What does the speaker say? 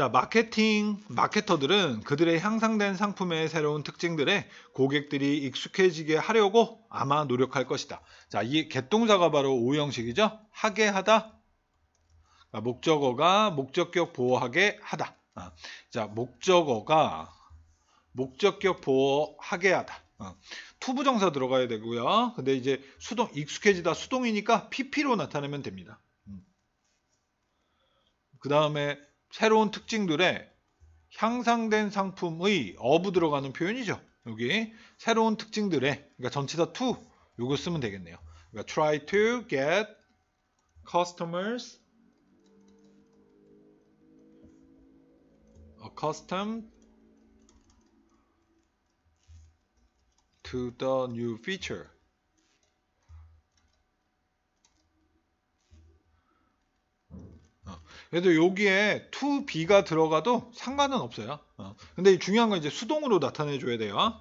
자, 마케팅 마케터들은 그들의 향상된 상품의 새로운 특징들에 고객들이 익숙해지게 하려고 아마 노력할 것이다. 자, 이 개똥사가 바로 오형식이죠. 하게 하다. 목적어가 목적격 보호하게 하다. 자, 목적어가 목적격 보호하게 하다. 어. 어. 투부정사 들어가야 되고요. 근데 이제 수동 익숙해지다 수동이니까 PP로 나타내면 됩니다. 음. 그 다음에 새로운 특징들에 향상된 상품의 어부 들어가는 표현이죠. 여기 새로운 특징들에 그러니까 전체사 to 요거 쓰면 되겠네요. 그러니까 try to get customers accustomed to the new feature 그래도 여기에 2 b가 들어가도 상관은 없어요. 어. 근데 중요한 건 이제 수동으로 나타내 줘야 돼요.